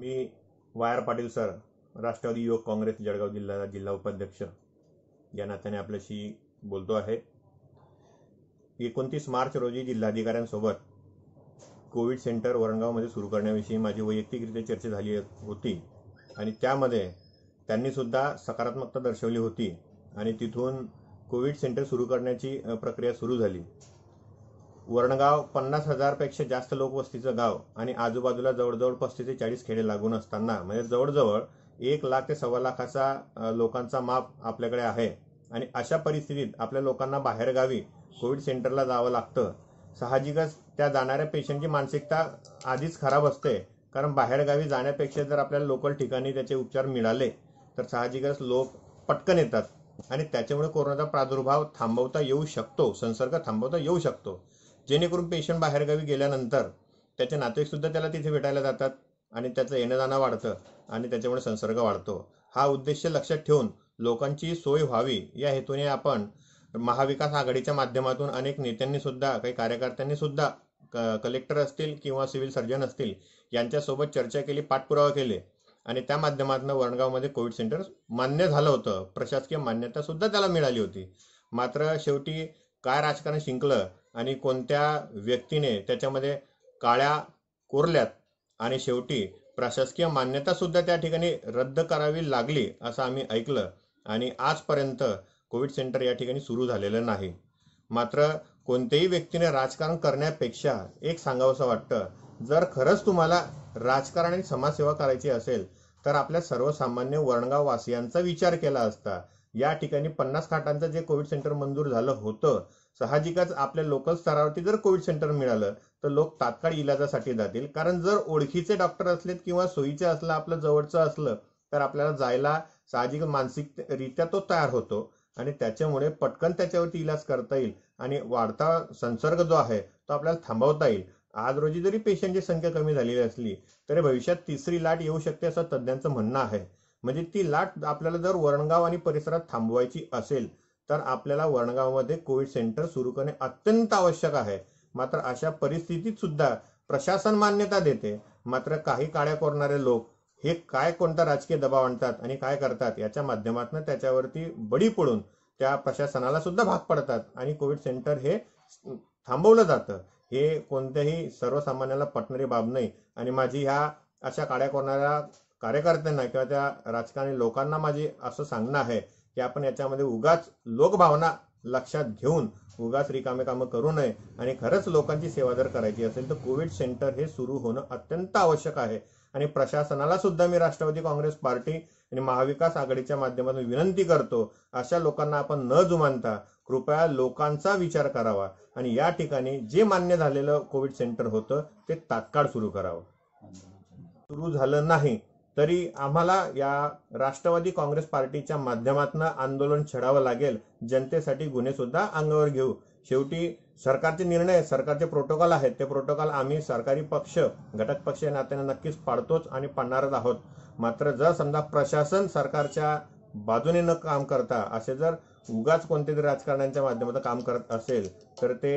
मी Y R Patil sir राष्ट्रवादी युवक काँग्रेस जळगाव जिल्हा जिल्हा उपाध्यक्ष या नात्याने आपल्याशी बोलतो आहे एकोणतीस मार्च रोजी जिल्हाधिकाऱ्यांसोबत कोविड सेंटर वरणगावमध्ये सुरू करण्याविषयी माझी वैयक्तिकरित्या चर्चा झाली होती आणि त्यामध्ये त्यांनीसुद्धा सकारात्मकता दर्शवली होती आणि तिथून कोविड सेंटर सुरू करण्याची प्रक्रिया सुरू झाली वरणगाव पन्नास हजारपेक्षा जास्त लोकवस्तीचं गाव आणि आजूबाजूला जवळजवळ पस्तीस ते चाळीस खेडे लागून असताना म्हणजे जवळजवळ एक लाख ते सव्वा लाखाचा लोकांचा माप आपल्याकडे आहे आणि अशा परिस्थितीत आपल्या लोकांना बाहेरगावी कोविड सेंटरला जावं लागतं साहजिकच त्या जाणाऱ्या पेशंटची मानसिकता आधीच खराब असते कारण बाहेरगावी जाण्यापेक्षा जर आपल्याला लोकल ठिकाणी त्याचे उपचार मिळाले तर साहजिकच लोक पटकन येतात आणि त्याच्यामुळे कोरोनाचा प्रादुर्भाव थांबवता येऊ शकतो संसर्ग थांबवता येऊ शकतो जेणेकरून पेशंट बाहेरगावी गेल्यानंतर त्याचे नातेवाईकसुद्धा त्याला तिथे भेटायला जातात आणि त्याचं येणं जाणं वाढतं आणि त्याच्यामुळे संसर्ग वाढतो हा उद्देश लक्षात ठेवून लोकांची सोय व्हावी या हेतूने आपण महाविकास आघाडीच्या माध्यमातून अनेक नेत्यांनी सुद्धा काही कार्यकर्त्यांनी सुद्धा क कलेक्टर असतील किंवा सिव्हिल सर्जन असतील यांच्यासोबत चर्चा केली पाठपुरावा केले आणि त्या माध्यमातून वरणगावमध्ये कोविड सेंटर मान्य झालं होतं प्रशासकीय मान्यता सुद्धा त्याला मिळाली होती मात्र शेवटी काय राजकारण शिंकलं आणि कोणत्या व्यक्तीने त्याच्यामध्ये काळ्या कोरल्यात आणि शेवटी प्रशासकीय मान्यतासुद्धा त्या ठिकाणी रद्द करावी लागली असं आम्ही ऐकलं आणि आजपर्यंत कोविड सेंटर या ठिकाणी सुरू झालेलं नाही मात्र कोणत्याही व्यक्तीने राजकारण करण्यापेक्षा एक सांगावंसं वाटतं जर खरंच तुम्हाला राजकारण आणि समाजसेवा करायची असेल तर आपल्या सर्वसामान्य वासियांचा विचार केला असता या ठिकाणी पन्नास खाटांचं जे कोविड सेंटर मंजूर झालं होतं साहजिकच आपल्या लोकल स्तरावरती जर कोविड सेंटर मिळालं तर लोक तात्काळ इलाजासाठी जातील कारण जर ओळखीचे डॉक्टर असलेत किंवा सोयीचे असलं आपलं जवळचं असलं तर आपल्याला जायला साहजिक मानसिकरित्या तो तयार होतो आणि त्याच्यामुळे पटकन त्याच्यावरती इलाज करता येईल आणि वाढता संसर्ग जो आहे तो आपल्याला थांबवता येईल आज रोजी जरी पेशंटची संख्या कमी झालेली असली तरी भविष्यात तिसरी लाट येऊ शकते असं तज्ज्ञांचं म्हणणं आहे म्हणजे ती लाट आपल्याला जर वरणगाव आणि परिसरात थांबवायची असेल तर आपल्याला वरणगावमध्ये कोविड सेंटर सुरू करणे अत्यंत आवश्यक आहे मात्र अशा परिस्थितीत सुद्धा प्रशासन मान्यता देते मात्र काही काळ्या कोरणारे लोक हे काय कोणता राजकीय दबाव आणतात आणि काय करतात याच्या माध्यमातून त्याच्यावरती बडी पडून त्या प्रशासनाला सुद्धा भाग पडतात आणि कोविड सेंटर हे थांबवलं जातं हे कोणत्याही सर्वसामान्याला पटणारी बाब नाही आणि माझी ह्या अशा काळ्या कोणाऱ्या कार्यकर्त्यांना किंवा त्या राजकारणी लोकांना माझी असं सांगणं आहे की आपण याच्यामध्ये उगाच लोकभावना लक्षात घेऊन उगाच रिकामे कामं करू नये आणि खरंच लोकांची सेवा जर करायची असेल तर कोविड सेंटर हे सुरू होणं अत्यंत आवश्यक आहे आणि प्रशासनाला सुद्धा मी राष्ट्रवादी काँग्रेस पार्टी आणि महाविकास आघाडीच्या माध्यमातून विनंती करतो अशा लोकांना आपण न जुमानता कृपया लोकांचा विचार करावा आणि या ठिकाणी जे मान्य झालेलं कोविड सेंटर होतं ते तात्काळ सुरू करावं सुरू झालं नाही तरी आम्हाला या राष्ट्रवादी काँग्रेस पार्टीच्या माध्यमातून आंदोलन छेडावं लागेल जनतेसाठी गुन्हे सुद्धा अंगावर घेऊ शेवटी सरकारचे निर्णय सरकारचे प्रोटोकॉल आहेत ते प्रोटोकॉल आम्ही सरकारी पक्ष घटक पक्ष या नात्याने नक्कीच पाडतोच आणि पाडणारच आहोत मात्र जर समजा प्रशासन सरकारच्या बाजूने न काम करता असे जर उगाच तरी राजकारण्यांच्या माध्यमातून काम करत असेल तर ते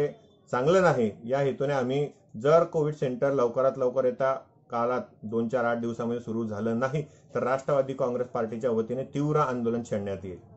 चांगलं नाही या हेतूने आम्ही जर कोविड सेंटर लवकरात लवकर येता काळात दोन चार आठ दिवसामध्ये सुरू झालं नाही तर राष्ट्रवादी काँग्रेस पार्टीच्या वतीने तीव्र आंदोलन छेडण्यात येईल